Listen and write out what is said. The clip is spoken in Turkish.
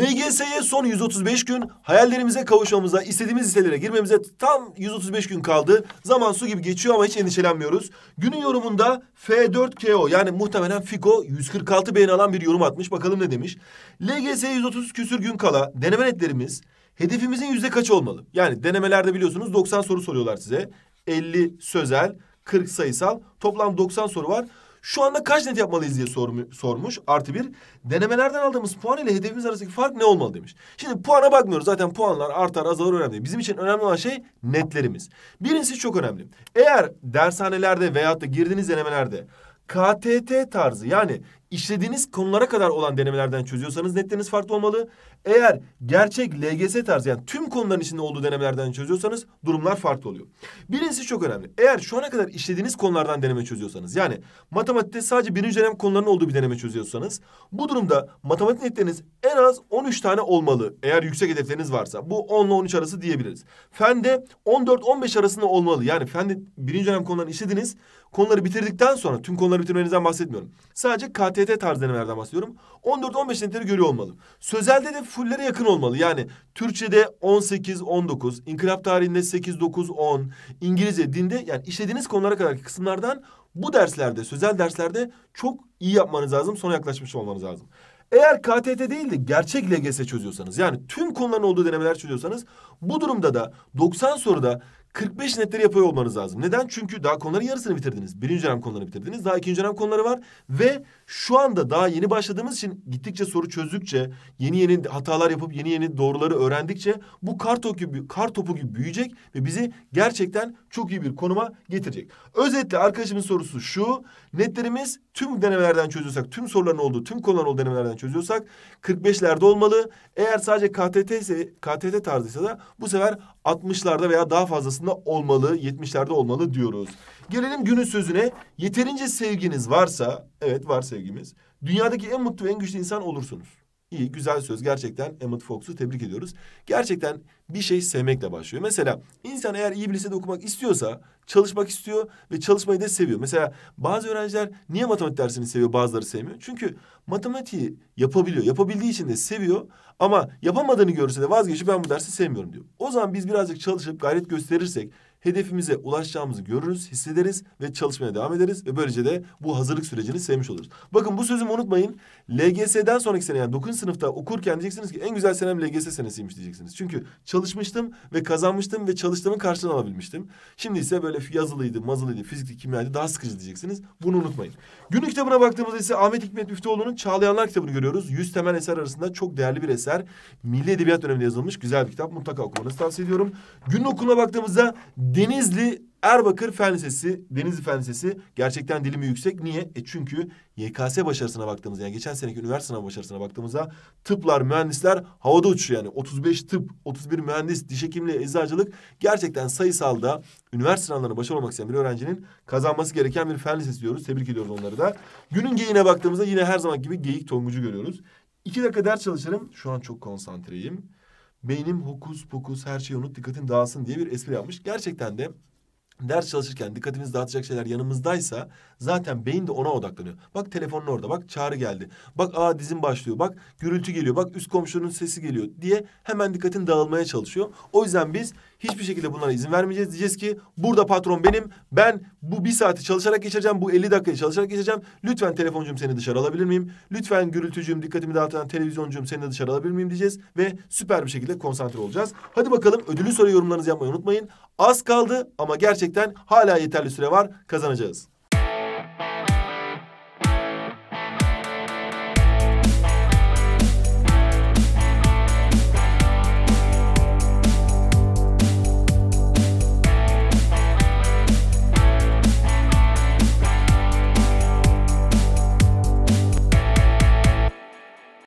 LGS'ye son 135 gün hayallerimize kavuşmamıza, istediğimiz liselere girmemize tam 135 gün kaldı. Zaman su gibi geçiyor ama hiç endişelenmiyoruz. Günün yorumunda F4KO yani muhtemelen Fiko 146 beğeni alan bir yorum atmış. Bakalım ne demiş. LGS'ye 130 küsür gün kala deneme netlerimiz hedefimizin yüzde kaç olmalı? Yani denemelerde biliyorsunuz 90 soru soruyorlar size. 50 sözel, 40 sayısal toplam 90 soru var. Şu anda kaç net yapmalıyız diye sormuş. Artı bir. Denemelerden aldığımız puan ile hedefimiz arasındaki fark ne olmalı demiş. Şimdi puana bakmıyoruz. Zaten puanlar artar azalır önemli değil. Bizim için önemli olan şey netlerimiz. Birincisi çok önemli. Eğer dershanelerde veyahut da girdiğiniz denemelerde KTT tarzı yani işlediğiniz konulara kadar olan denemelerden çözüyorsanız netleriniz farklı olmalı. Eğer gerçek LGS tarzı yani tüm konuların içinde olduğu denemelerden çözüyorsanız durumlar farklı oluyor. Birincisi çok önemli. Eğer şu ana kadar işlediğiniz konulardan deneme çözüyorsanız yani matematikte sadece birinci dönem konularının olduğu bir deneme çözüyorsanız bu durumda matematik netleriniz en az 13 tane olmalı. Eğer yüksek hedefleriniz varsa bu 10 ile 13 arası diyebiliriz. Fende 14-15 arasında olmalı. Yani fende birinci dönem konularını işlediniz. Konuları bitirdikten sonra tüm konuları bitirmenizden bahsetmiyorum. Sadece KT ATT tarzı denemelerden bahsediyorum. 14-15 netleri görüyor olmalı. Sözelde de fullere yakın olmalı. Yani Türkçe'de 18-19, İnkılap tarihinde 8-9-10, İngilizce, dinde yani işlediğiniz konulara kadarki kısımlardan bu derslerde, sözel derslerde çok iyi yapmanız lazım. Sona yaklaşmış olmanız lazım. Eğer KTT değil de gerçek LGS çözüyorsanız yani tüm konuların olduğu denemeler çözüyorsanız bu durumda da 90 soruda 45 netleri yapıyor olmanız lazım. Neden? Çünkü daha konuların yarısını bitirdiniz. Birinci dönem konularını bitirdiniz. Daha ikinci dönem konuları var. Ve şu anda daha yeni başladığımız için gittikçe soru çözdükçe... ...yeni yeni hatalar yapıp yeni yeni doğruları öğrendikçe... ...bu kar topu gibi, kar topu gibi büyüyecek ve bizi gerçekten çok iyi bir konuma getirecek. Özetle arkadaşımın sorusu şu. Netlerimiz tüm denemelerden çözüyorsak, tüm soruların olduğu, tüm konuların olduğu denemelerden çözüyorsak... ...45'lerde olmalı. Eğer sadece KTT, ise, KTT tarzıysa da bu sefer 60'larda veya daha fazlasında olmalı, 70'lerde olmalı diyoruz. Gelelim günün sözüne. Yeterince sevginiz varsa, evet var sevgimiz. Dünyadaki en mutlu ve en güçlü insan olursunuz. İyi, güzel söz. Gerçekten Emmett Fox'u tebrik ediyoruz. Gerçekten bir şey sevmekle başlıyor. Mesela insan eğer iyi bir lisede okumak istiyorsa çalışmak istiyor ve çalışmayı da seviyor. Mesela bazı öğrenciler niye matematik dersini seviyor bazıları sevmiyor? Çünkü matematiği yapabiliyor. Yapabildiği için de seviyor ama yapamadığını görürse de vazgeçip ben bu dersi sevmiyorum diyor. O zaman biz birazcık çalışıp gayret gösterirsek hedefimize ulaşacağımızı görürüz, hissederiz ve çalışmaya devam ederiz. Ve böylece de bu hazırlık sürecini sevmiş oluruz. Bakın bu sözümü unutmayın. LGS'den sonraki sene yani 9. sınıfta okurken diyeceksiniz ki en güzel senem LGS senesiymiş diyeceksiniz. Çünkü çalışmıştım ve kazanmıştım ve çalıştığımın karşılığını alabilmiştim. Şimdi ise böyle yazılıydı, mazılıydı, fizikli, kimyaydı daha sıkıcı diyeceksiniz. Bunu unutmayın. Günlük kitabına baktığımızda ise Ahmet Hikmet Müftüoğlu'nun Çağlayanlar kitabını görüyoruz. Yüz temel eser arasında çok değerli bir eser. Milli Edebiyat döneminde yazılmış güzel bir kitap. Mutlaka okumanızı tavsiye ediyorum. Günün okuluna baktığımızda Denizli Erbakır Fen Lisesi, Denizli Fen Lisesi gerçekten dilimi yüksek. Niye? E çünkü YKS başarısına baktığımızda yani geçen seneki üniversite sınavı başarısına baktığımızda tıplar, mühendisler havada uçuyor yani. 35 tıp, 31 mühendis, diş hekimliği, eczacılık gerçekten sayısalda üniversite sınavlarına başarılı olmak isteyen bir öğrencinin kazanması gereken bir fen lisesi diyoruz. Tebrik ediyoruz onları da. Günün geyiğine baktığımızda yine her zaman gibi geyik tongucu görüyoruz. İki dakika ders çalışırım. Şu an çok konsantreyim beynim hokus pokus her şeyi unut dikkatin dağılsın diye bir espri yapmış. Gerçekten de ders çalışırken dikkatimizi dağıtacak şeyler yanımızdaysa zaten beyin de ona odaklanıyor. Bak telefonun orada, bak çağrı geldi. Bak aa dizim başlıyor, bak gürültü geliyor, bak üst komşunun sesi geliyor diye hemen dikkatin dağılmaya çalışıyor. O yüzden biz hiçbir şekilde bunlara izin vermeyeceğiz. Diyeceğiz ki burada patron benim. Ben bu bir saati çalışarak geçireceğim. Bu 50 dakikayı çalışarak geçireceğim. Lütfen telefoncum seni dışarı alabilir miyim? Lütfen gürültücüm, dikkatimi dağıtan televizyoncum seni de dışarı alabilir miyim diyeceğiz. Ve süper bir şekilde konsantre olacağız. Hadi bakalım ödülü soru yorumlarınızı yapmayı unutmayın. Az kaldı ama gerçekten hala yeterli süre var kazanacağız.